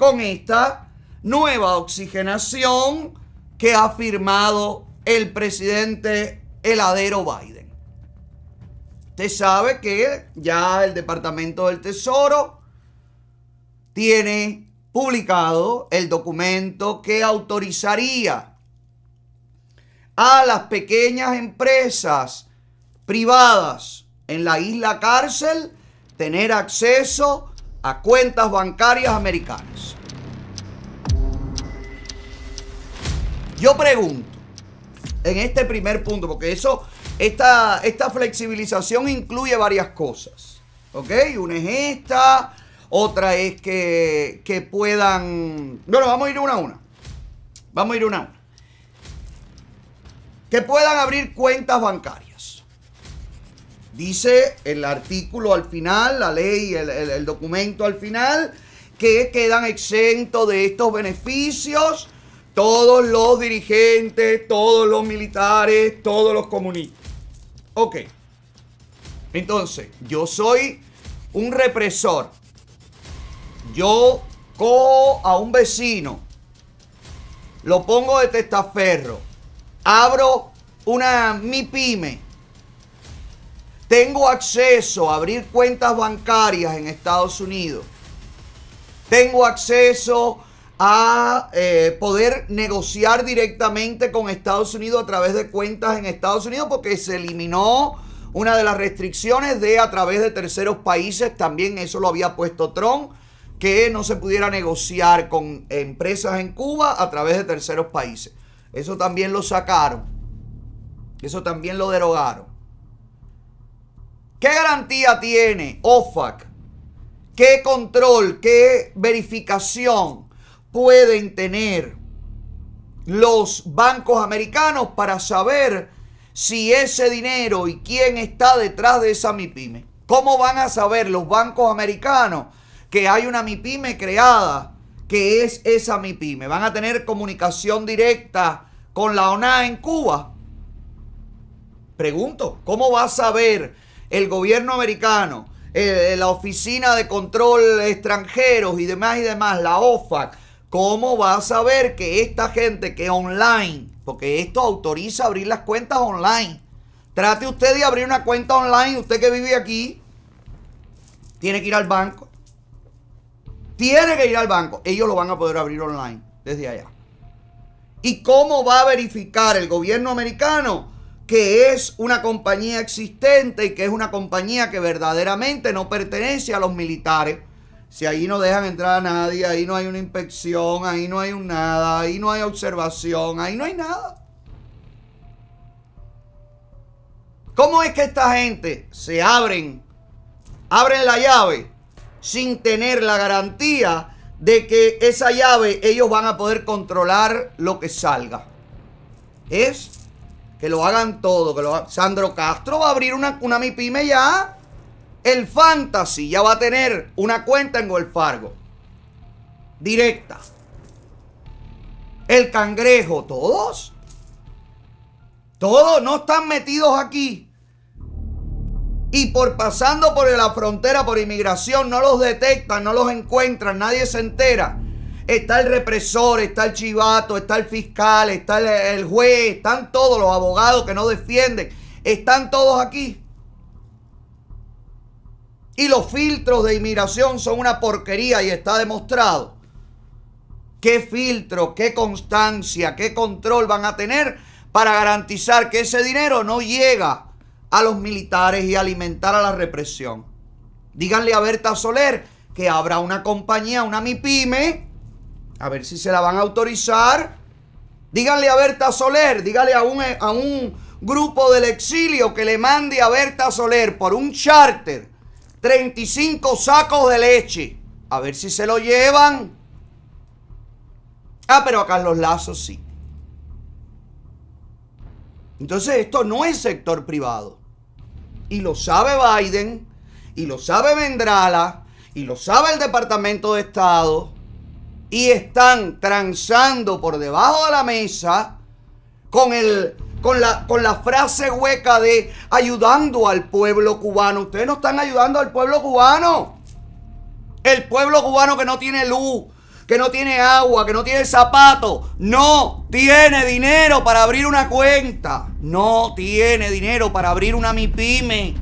con esta nueva oxigenación que ha firmado el presidente heladero Biden. Usted sabe que ya el Departamento del Tesoro tiene publicado el documento que autorizaría a las pequeñas empresas privadas en la isla cárcel tener acceso a cuentas bancarias americanas. Yo pregunto, en este primer punto, porque eso, esta, esta flexibilización incluye varias cosas. ¿Ok? Una es esta, otra es que, que puedan... Bueno, vamos a ir una a una. Vamos a ir una a una. Que puedan abrir cuentas bancarias dice el artículo al final, la ley, el, documento al final, que quedan exentos de estos beneficios todos los dirigentes, todos los militares, todos los comunistas. Ok. Entonces, yo soy un represor. Yo cojo a un vecino, lo pongo de testaferro, abro una mi pyme tengo acceso a abrir cuentas bancarias en Estados Unidos. Tengo acceso a eh, poder negociar directamente con Estados Unidos a través de cuentas en Estados Unidos porque se eliminó una de las restricciones de a través de terceros países. También eso lo había puesto Trump, que no se pudiera negociar con empresas en Cuba a través de terceros países. Eso también lo sacaron. Eso también lo derogaron. ¿Qué garantía tiene OFAC? ¿Qué control, qué verificación pueden tener los bancos americanos para saber si ese dinero y quién está detrás de esa MIPYME? ¿Cómo van a saber los bancos americanos que hay una MIPYME creada? que es esa MIPYME? ¿Van a tener comunicación directa con la ONA en Cuba? Pregunto, ¿cómo va a saber el gobierno americano, eh, eh, la Oficina de Control de Extranjeros y demás y demás, la OFAC, ¿cómo va a saber que esta gente que online, porque esto autoriza abrir las cuentas online? Trate usted de abrir una cuenta online, usted que vive aquí, tiene que ir al banco. Tiene que ir al banco. Ellos lo van a poder abrir online desde allá. ¿Y cómo va a verificar el gobierno americano que es una compañía existente y que es una compañía que verdaderamente no pertenece a los militares. Si ahí no dejan entrar a nadie, ahí no hay una inspección, ahí no hay un nada, ahí no hay observación, ahí no hay nada. ¿Cómo es que esta gente se abren, abren la llave sin tener la garantía de que esa llave ellos van a poder controlar lo que salga? Es que lo hagan todo. lo Sandro Castro va a abrir una, una MIPYME ya. El Fantasy ya va a tener una cuenta en Golfargo. Directa. El Cangrejo, todos. Todos no están metidos aquí. Y por pasando por la frontera, por inmigración, no los detectan, no los encuentran, nadie se entera. Está el represor, está el chivato, está el fiscal, está el, juez, están todos los abogados que no defienden. Están todos aquí. Y los filtros de inmigración son una porquería y está demostrado. ¿Qué filtro, qué constancia, qué control van a tener para garantizar que ese dinero no llega a los militares y alimentar a la represión? Díganle a Berta Soler que habrá una compañía, una MIPYME, a ver si se la van a autorizar. Díganle a Berta Soler, díganle a un, a un grupo del exilio que le mande a Berta Soler por un charter 35 sacos de leche. A ver si se lo llevan. Ah, pero a Carlos Lazo sí. Entonces esto no es sector privado. Y lo sabe Biden, y lo sabe Vendrala, y lo sabe el Departamento de Estado y están transando por debajo de la mesa con el con la, con la frase hueca de ayudando al pueblo cubano. Ustedes no están ayudando al pueblo cubano. El pueblo cubano que no tiene luz, que no tiene agua, que no tiene zapato, no tiene dinero para abrir una cuenta. No tiene dinero para abrir una MIPYME.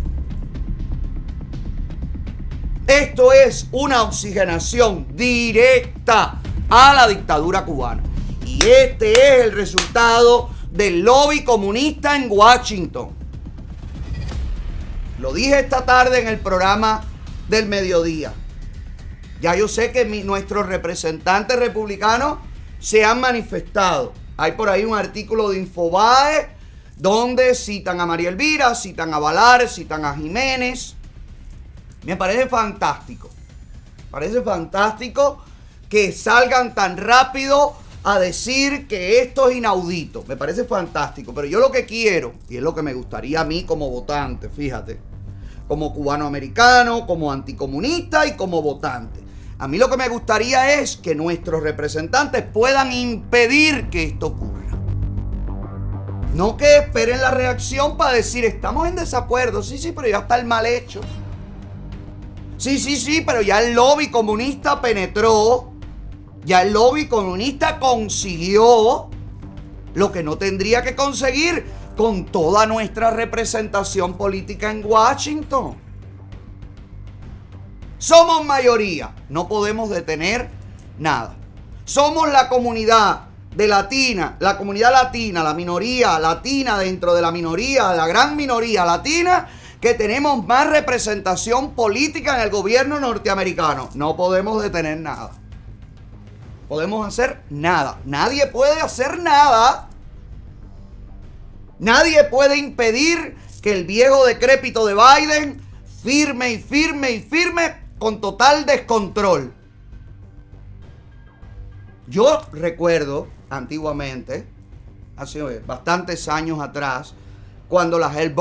Esto es una oxigenación directa a la dictadura cubana. Y este es el resultado del lobby comunista en Washington. Lo dije esta tarde en el programa del mediodía. Ya yo sé que nuestros representantes republicanos se han manifestado. Hay por ahí un artículo de Infobae donde citan a María Elvira, citan a Valar, citan a Jiménez. Me parece fantástico. Parece fantástico que salgan tan rápido a decir que esto es inaudito. Me parece fantástico. Pero yo lo que quiero, y es lo que me gustaría a mí como votante, fíjate, como cubano americano, como anticomunista y como votante. A mí lo que me gustaría es que nuestros representantes puedan impedir que esto ocurra. No que esperen la reacción para decir, estamos en desacuerdo. Sí, sí, pero ya está el mal hecho. Sí, sí, sí, pero ya el lobby comunista penetró. Ya el lobby comunista consiguió lo que no tendría que conseguir con toda nuestra representación política en Washington. Somos mayoría, no podemos detener nada. Somos la comunidad de latina, la comunidad latina, la minoría latina dentro de la minoría, la gran minoría latina que tenemos más representación política en el gobierno norteamericano. No podemos detener nada. Podemos hacer nada. Nadie puede hacer nada. Nadie puede impedir que el viejo decrépito de Biden firme y firme y firme con total descontrol. Yo recuerdo antiguamente, hace bastantes años atrás, cuando la Hell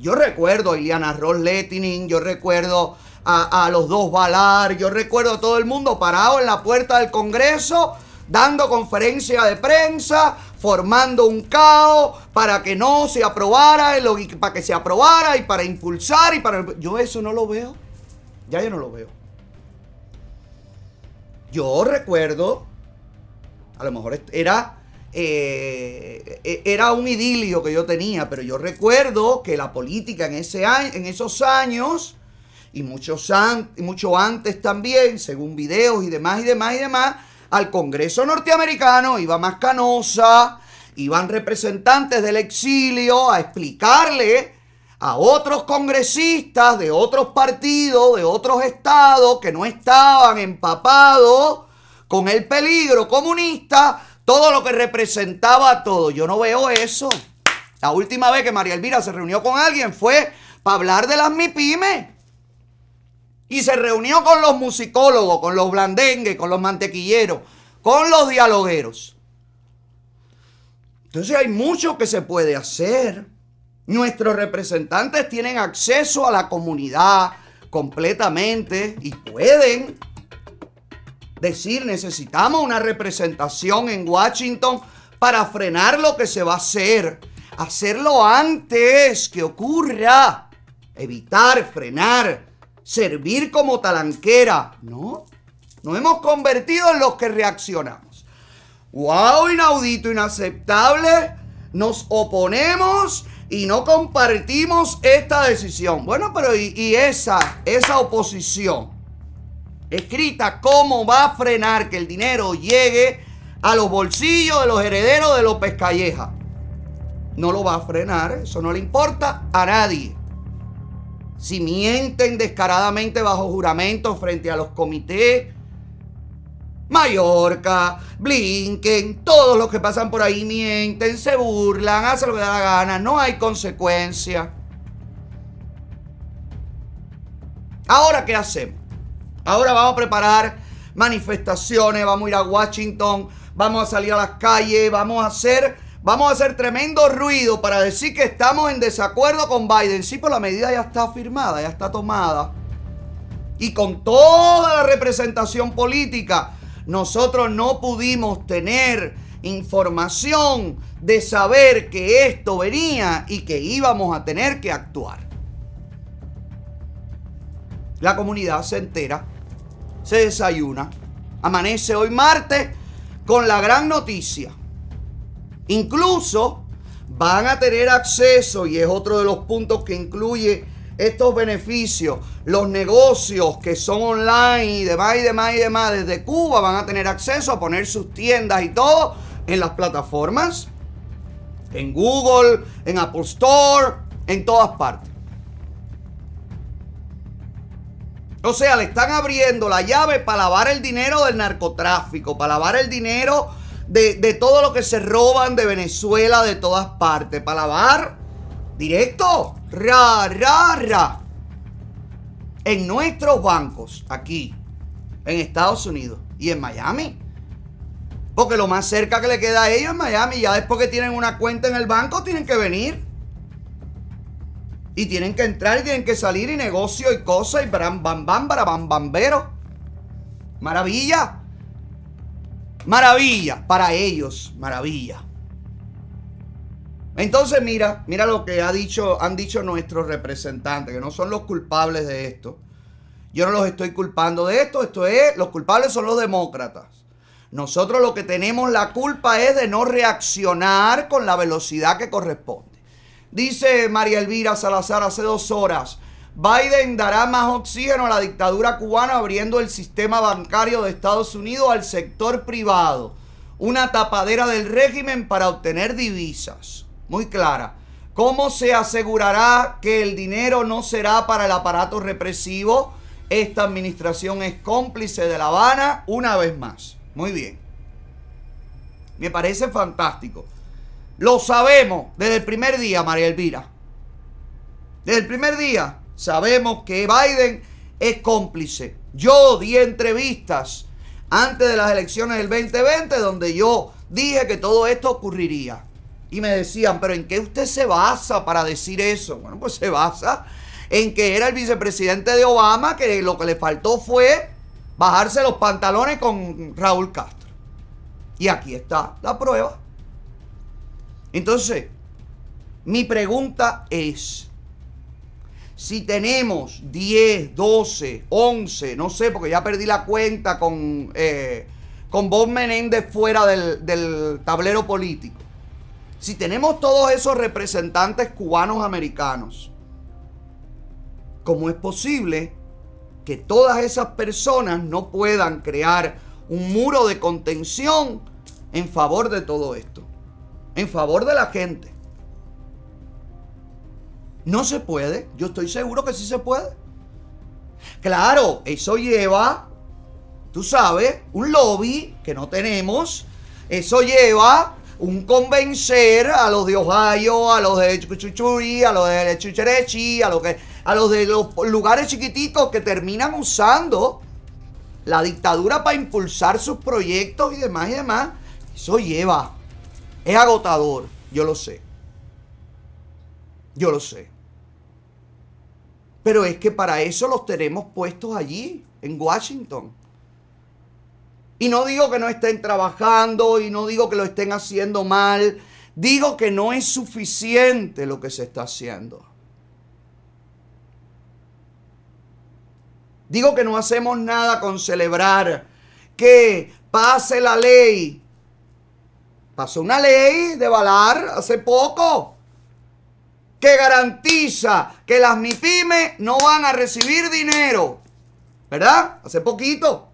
yo recuerdo a Eliana Ross Letinin, yo recuerdo a, los dos balar, yo recuerdo a todo el mundo parado en la puerta del Congreso dando conferencia de prensa, formando un caos para que no se aprobara, para que se aprobara y para impulsar y para... Yo eso no lo veo. Ya yo no lo veo. Yo recuerdo, a lo mejor era eh, e, era un idilio que yo tenía, pero yo recuerdo que la política en, ese en esos años, y muchos mucho antes también, según videos y demás y demás y demás, al Congreso norteamericano iba más canosa, iban representantes del exilio a explicarle a otros congresistas de otros partidos, de otros estados que no estaban empapados con el peligro comunista, todo lo que representaba a todo. Yo no veo eso. La última vez que María Elvira se reunió con alguien fue para hablar de las MIPIME. Y se reunió con los musicólogos, con los blandengues, con los mantequilleros, con los dialogueros. Entonces hay mucho que se puede hacer. Nuestros representantes tienen acceso a la comunidad completamente y pueden decir necesitamos una representación en Washington para frenar lo que se va a hacer. Hacerlo antes que ocurra. Evitar, frenar, servir como talanquera. No, nos hemos convertido en los que reaccionamos. ¡Wow! Inaudito, inaceptable. Nos oponemos y no compartimos esta decisión. Bueno, pero ¿y, esa, esa oposición? escrita cómo va a frenar que el dinero llegue a los bolsillos de los herederos de López Calleja. No lo va a frenar, eso no le importa a nadie. Si mienten descaradamente bajo juramento frente a los comités, Mallorca, Blinken, todos los que pasan por ahí mienten, se burlan, hacen lo que da la gana, no hay consecuencia. Ahora, ¿qué hacemos? Ahora vamos a preparar manifestaciones, vamos a ir a Washington, vamos a salir a las calles, vamos a hacer, vamos a hacer tremendo ruido para decir que estamos en desacuerdo con Biden. Sí, por la medida ya está firmada, ya está tomada. Y con toda la representación política, nosotros no pudimos tener información de saber que esto venía y que íbamos a tener que actuar. La comunidad se entera, se desayuna, amanece hoy martes con la gran noticia. Incluso van a tener acceso, y es otro de los puntos que incluye estos beneficios, los negocios que son online y demás y demás y demás desde Cuba van a tener acceso a poner sus tiendas y todo en las plataformas, en Google, en Apple Store, en todas partes. O sea, le están abriendo la llave para lavar el dinero del narcotráfico, para lavar el dinero de, todo lo que se roban de Venezuela, de todas partes, para lavar directo, ra, ra, ra, en nuestros bancos aquí, en Estados Unidos y en Miami. Porque lo más cerca que le queda a ellos es Miami. Ya después que tienen una cuenta en el banco, tienen que venir. Y tienen que entrar y tienen que salir y negocio y cosas y bam, bam, bam, para bam, bambero. Maravilla. Maravilla. Para ellos, maravilla. Entonces, mira, mira lo que ha dicho, han dicho nuestros representantes, que no son los culpables de esto. Yo no los estoy culpando de esto, esto es, los culpables son los demócratas. Nosotros lo que tenemos la culpa es de no reaccionar con la velocidad que corresponde. Dice María Elvira Salazar hace dos horas, Biden dará más oxígeno a la dictadura cubana abriendo el sistema bancario de Estados Unidos al sector privado, una tapadera del régimen para obtener divisas. Muy clara. ¿Cómo se asegurará que el dinero no será para el aparato represivo? Esta administración es cómplice de La Habana una vez más. Muy bien. Me parece fantástico. Lo sabemos desde el primer día, María Elvira. Desde el primer día sabemos que Biden es cómplice. Yo di entrevistas antes de las elecciones del 2020 donde yo dije que todo esto ocurriría. Y me decían, pero ¿en qué usted se basa para decir eso? Bueno, pues se basa en que era el vicepresidente de Obama que lo que le faltó fue bajarse los pantalones con Raúl Castro. Y aquí está la prueba. Entonces, mi pregunta es, si tenemos 10, 12, 11, no sé, porque ya perdí la cuenta con, eh, con Bob Menéndez fuera del, del tablero político, si tenemos todos esos representantes cubanos americanos, ¿cómo es posible que todas esas personas no puedan crear un muro de contención en favor de todo esto? en favor de la gente. No se puede, yo estoy seguro que sí se puede. Claro, eso lleva, tú sabes, un lobby que no tenemos. Eso lleva un convencer a los de Ohio, a los de Chuchuchuri, a los de Chucherechi, a los, a los de los lugares chiquititos que terminan usando la dictadura para impulsar sus proyectos y demás y demás. Eso lleva es agotador, yo lo sé. Yo lo sé. Pero es que para eso los tenemos puestos allí, en Washington. Y no digo que no estén trabajando y no digo que lo estén haciendo mal. Digo que no es suficiente lo que se está haciendo. Digo que no hacemos nada con celebrar que pase la ley Pasó una ley de Balar hace poco que garantiza que las mipymes no van a recibir dinero. ¿Verdad? Hace poquito.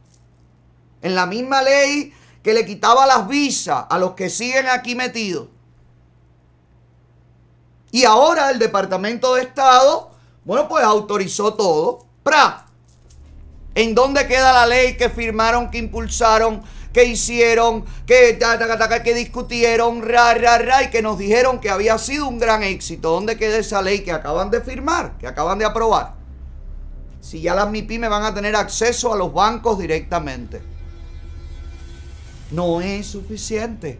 En la misma ley que le quitaba las visas a los que siguen aquí metidos. Y ahora el Departamento de Estado, bueno, pues autorizó todo. ¡Pra! ¿En dónde queda la ley que firmaron, que impulsaron que hicieron, que, que discutieron, ra, ra, ra, y que nos dijeron que había sido un gran éxito. ¿Dónde queda esa ley que acaban de firmar, que acaban de aprobar? Si ya las me van a tener acceso a los bancos directamente. No es suficiente.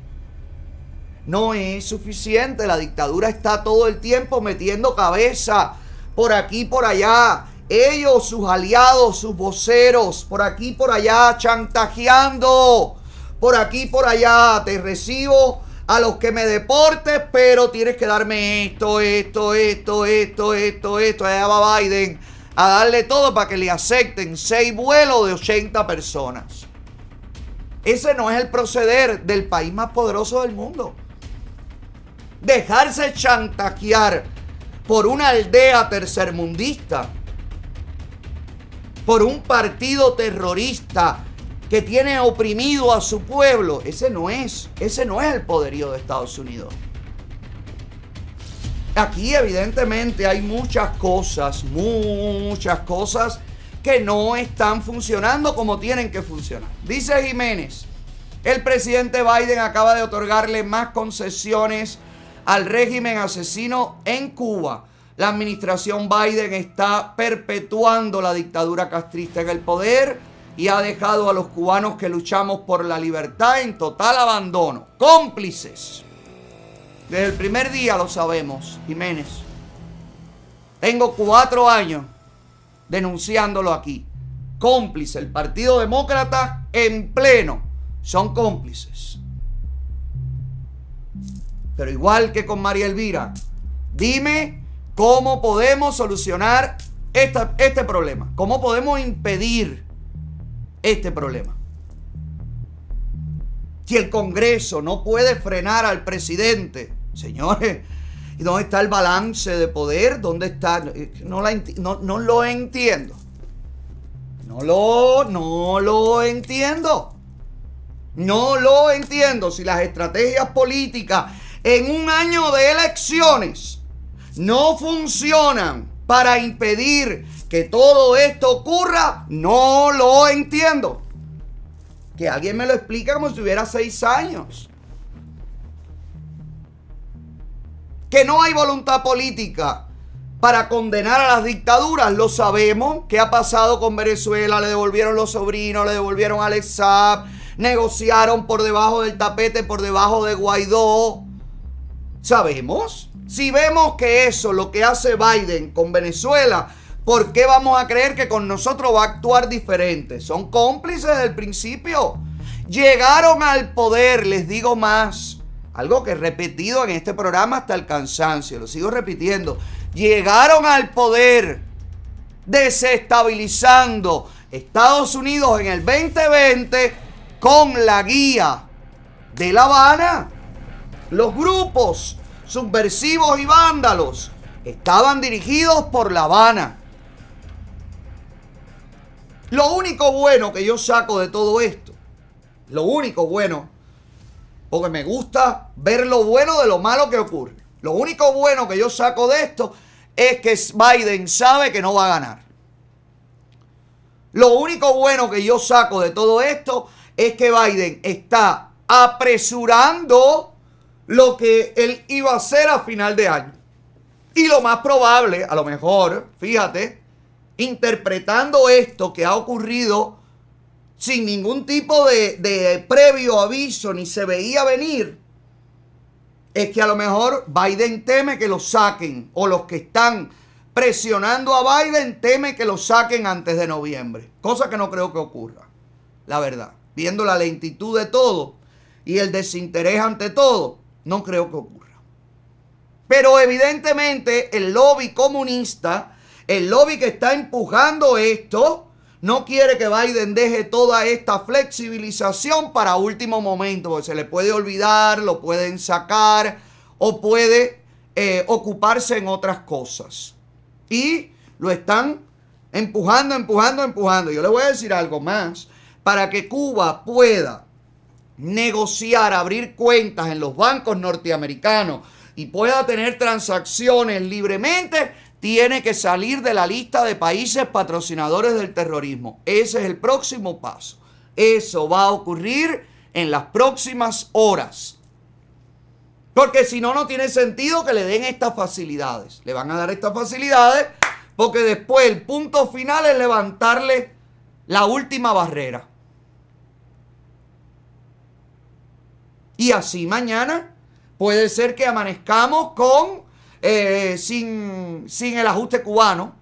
No es suficiente. La dictadura está todo el tiempo metiendo cabeza por aquí, por allá ellos, sus aliados, sus voceros, por aquí, por allá, chantajeando, por aquí, por allá, te recibo a los que me deportes, pero tienes que darme esto, esto, esto, esto, esto, esto. Allá va Biden a darle todo para que le acepten seis vuelos de 80 personas. Ese no es el proceder del país más poderoso del mundo. Dejarse chantajear por una aldea tercermundista por un partido terrorista que tiene oprimido a su pueblo. Ese no es, ese no es el poderío de Estados Unidos. Aquí evidentemente hay muchas cosas, muchas cosas que no están funcionando como tienen que funcionar. Dice Jiménez, el presidente Biden acaba de otorgarle más concesiones al régimen asesino en Cuba la administración Biden está perpetuando la dictadura castrista en el poder y ha dejado a los cubanos que luchamos por la libertad en total abandono. Cómplices. Desde el primer día lo sabemos, Jiménez. Tengo cuatro años denunciándolo aquí. Cómplice. El Partido Demócrata en pleno. Son cómplices. Pero igual que con María Elvira, dime ¿Cómo podemos solucionar este problema? ¿Cómo podemos impedir este problema? Si el Congreso no puede frenar al presidente, señores, ¿y dónde está el balance de poder? ¿Dónde está? No, no lo entiendo. No lo, no lo entiendo. No lo entiendo. Si las estrategias políticas en un año de elecciones no funcionan para impedir que todo esto ocurra, no lo entiendo. Que alguien me lo explique como si tuviera seis años. Que no hay voluntad política para condenar a las dictaduras, lo sabemos. ¿Qué ha pasado con Venezuela? Le devolvieron los sobrinos, le devolvieron a Alex negociaron por debajo del tapete, por debajo de Guaidó. Sabemos. Si vemos que eso, lo que hace Biden con Venezuela, ¿por qué vamos a creer que con nosotros va a actuar diferente? Son cómplices del principio. Llegaron al poder, les digo más. Algo que he repetido en este programa hasta el cansancio, lo sigo repitiendo. Llegaron al poder desestabilizando Estados Unidos en el 2020 con la guía de La Habana. Los grupos subversivos y vándalos estaban dirigidos por La Habana. Lo único bueno que yo saco de todo esto, lo único bueno, porque me gusta ver lo bueno de lo malo que ocurre, lo único bueno que yo saco de esto es que Biden sabe que no va a ganar. Lo único bueno que yo saco de todo esto es que Biden está apresurando lo que él iba a hacer a final de año. Y lo más probable, a lo mejor, fíjate, interpretando esto que ha ocurrido sin ningún tipo de, previo aviso ni se veía venir, es que a lo mejor Biden teme que lo saquen o los que están presionando a Biden teme que lo saquen antes de noviembre. Cosa que no creo que ocurra, la verdad. Viendo la lentitud de todo y el desinterés ante todo, no creo que ocurra. Pero evidentemente el lobby comunista, el lobby que está empujando esto, no quiere que Biden deje toda esta flexibilización para último momento, porque se le puede olvidar, lo pueden sacar o puede eh, ocuparse en otras cosas. Y lo están empujando, empujando, empujando. Yo le voy a decir algo más. Para que Cuba pueda negociar, abrir cuentas en los bancos norteamericanos y pueda tener transacciones libremente, tiene que salir de la lista de países patrocinadores del terrorismo. Ese es el próximo paso. Eso va a ocurrir en las próximas horas. Porque si no, no tiene sentido que le den estas facilidades. Le van a dar estas facilidades porque después el punto final es levantarle la última barrera. Y así mañana puede ser que amanezcamos con eh, sin, sin el ajuste cubano.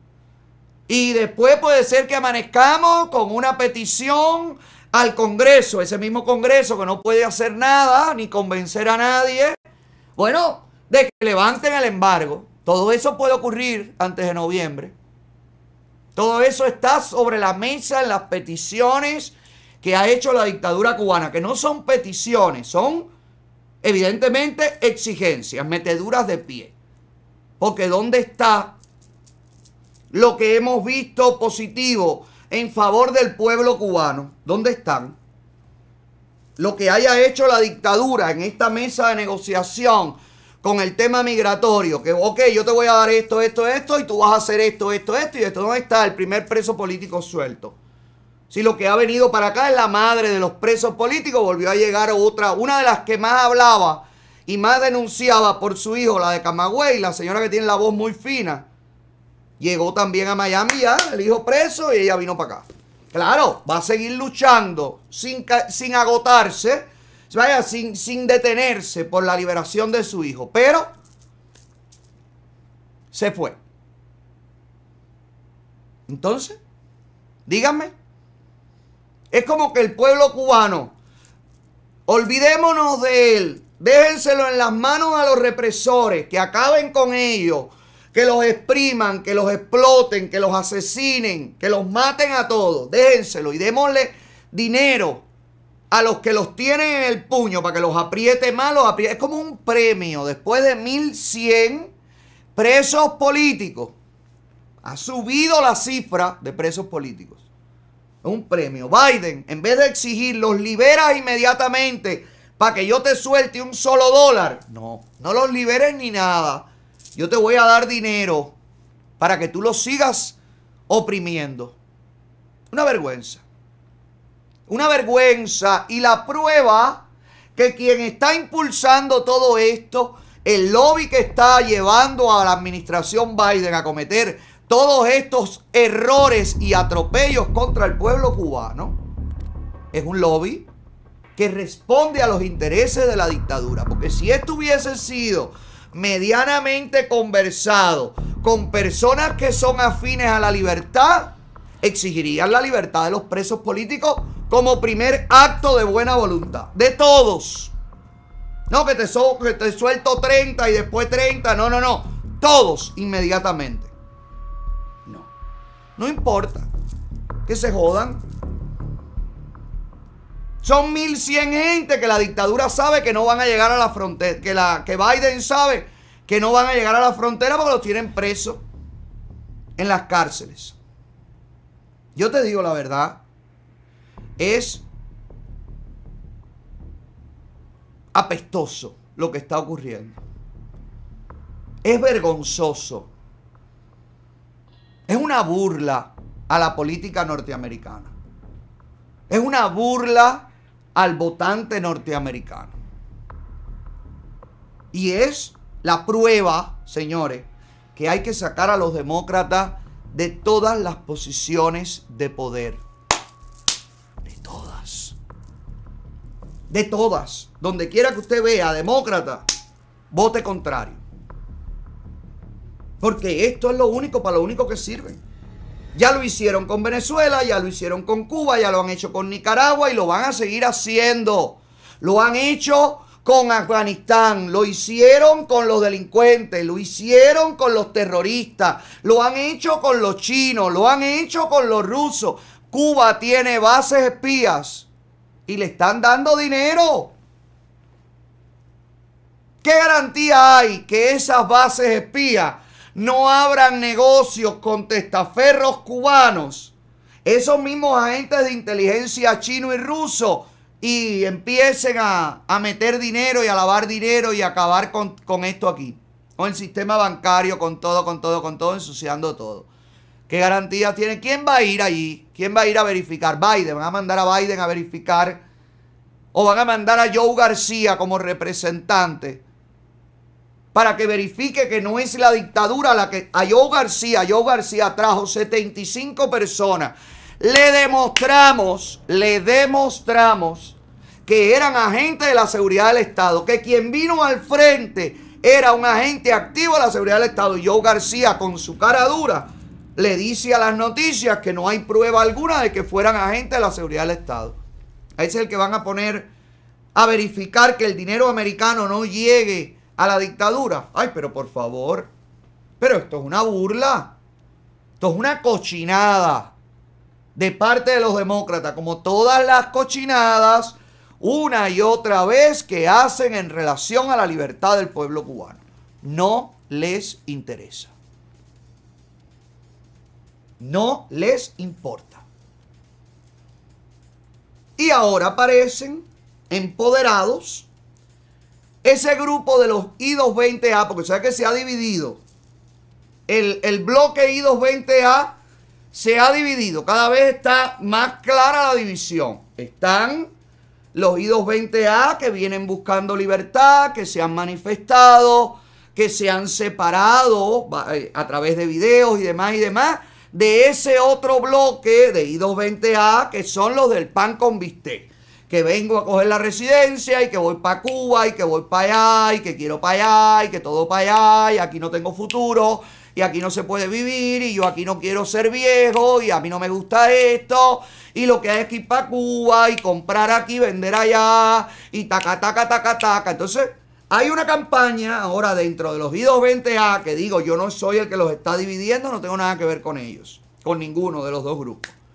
Y después puede ser que amanezcamos con una petición al Congreso, ese mismo Congreso que no puede hacer nada ni convencer a nadie. Bueno, de que levanten el embargo. Todo eso puede ocurrir antes de noviembre. Todo eso está sobre la mesa en las peticiones que ha hecho la dictadura cubana, que no son peticiones, son evidentemente exigencias, meteduras de pie. Porque ¿dónde está lo que hemos visto positivo en favor del pueblo cubano? ¿Dónde están? Lo que haya hecho la dictadura en esta mesa de negociación con el tema migratorio, que ok, yo te voy a dar esto, esto, esto, y tú vas a hacer esto, esto, esto, y esto dónde está el primer preso político suelto. Si lo que ha venido para acá es la madre de los presos políticos, volvió a llegar otra, una de las que más hablaba y más denunciaba por su hijo, la de Camagüey, la señora que tiene la voz muy fina. Llegó también a Miami el hijo preso, y ella vino para acá. Claro, va a seguir luchando sin, sin agotarse, vaya, sin, sin detenerse por la liberación de su hijo. Pero se fue. Entonces, díganme. Es como que el pueblo cubano, olvidémonos de él, déjenselo en las manos a los represores, que acaben con ellos, que los expriman, que los exploten, que los asesinen, que los maten a todos. Déjenselo y démosle dinero a los que los tienen en el puño para que los apriete mal, los apriete. Es como un premio. Después de 1100 presos políticos, ha subido la cifra de presos políticos un premio. Biden, en vez de exigir, los liberas inmediatamente para que yo te suelte un solo dólar. No, no los liberes ni nada. Yo te voy a dar dinero para que tú los sigas oprimiendo. Una vergüenza. Una vergüenza. Y la prueba que quien está impulsando todo esto, el lobby que está llevando a la administración Biden a cometer todos estos errores y atropellos contra el pueblo cubano es un lobby que responde a los intereses de la dictadura. Porque si esto hubiese sido medianamente conversado con personas que son afines a la libertad, exigirían la libertad de los presos políticos como primer acto de buena voluntad. De todos. No que te, suelto 30 y después 30. No, no, no. Todos inmediatamente. No importa. Que se jodan. Son 1100 gente que la dictadura sabe que no van a llegar a la frontera. Que, la, que Biden sabe que no van a llegar a la frontera porque los tienen presos en las cárceles. Yo te digo la verdad. Es apestoso lo que está ocurriendo. Es vergonzoso. Es una burla a la política norteamericana. Es una burla al votante norteamericano. Y es la prueba, señores, que hay que sacar a los demócratas de todas las posiciones de poder. De todas. De todas. Donde quiera que usted vea, demócrata, vote contrario. Porque esto es lo único, para lo único que sirve. Ya lo hicieron con Venezuela, ya lo hicieron con Cuba, ya lo han hecho con Nicaragua y lo van a seguir haciendo. Lo han hecho con Afganistán, lo hicieron con los delincuentes, lo hicieron con los terroristas, lo han hecho con los chinos, lo han hecho con los rusos. Cuba tiene bases espías y le están dando dinero. ¿Qué garantía hay que esas bases espías no abran negocios con testaferros cubanos. Esos mismos agentes de inteligencia chino y ruso y empiecen a, meter dinero y a lavar dinero y acabar con, esto aquí. Con el sistema bancario, con todo, con todo, con todo, ensuciando todo. ¿Qué garantías tiene? ¿Quién va a ir allí? ¿Quién va a ir a verificar? Biden. Van a mandar a Biden a verificar. O van a mandar a Joe García como representante para que verifique que no es la dictadura la que Joe García, Joe García trajo 75 personas. Le demostramos, le demostramos que eran agentes de la seguridad del Estado, que quien vino al frente era un agente activo de la seguridad del Estado. Yo García, con su cara dura, le dice a las noticias que no hay prueba alguna de que fueran agentes de la seguridad del Estado. Ese es el que van a poner a verificar que el dinero americano no llegue a la dictadura. Ay, pero por favor, pero esto es una burla. Esto es una cochinada de parte de los demócratas, como todas las cochinadas, una y otra vez que hacen en relación a la libertad del pueblo cubano. No les interesa. No les importa. Y ahora aparecen empoderados ese grupo de los I220A, porque sabes que se ha dividido. El, el bloque I220A se ha dividido. Cada vez está más clara la división. Están los I220A que vienen buscando libertad, que se han manifestado, que se han separado eh, a través de videos y demás y demás, de ese otro bloque de I220A que son los del pan con bistec que vengo a coger la residencia y que voy para Cuba y que voy para allá y que quiero para allá y que todo para allá y aquí no tengo futuro y aquí no se puede vivir y yo aquí no quiero ser viejo y a mí no me gusta esto y lo que hay es que ir para Cuba y comprar aquí, vender allá y taca, taca, taca, taca. Entonces, hay una campaña ahora dentro de los i 20 a que digo, yo no soy el que los está dividiendo, no tengo nada que ver con ellos, con ninguno de los dos grupos.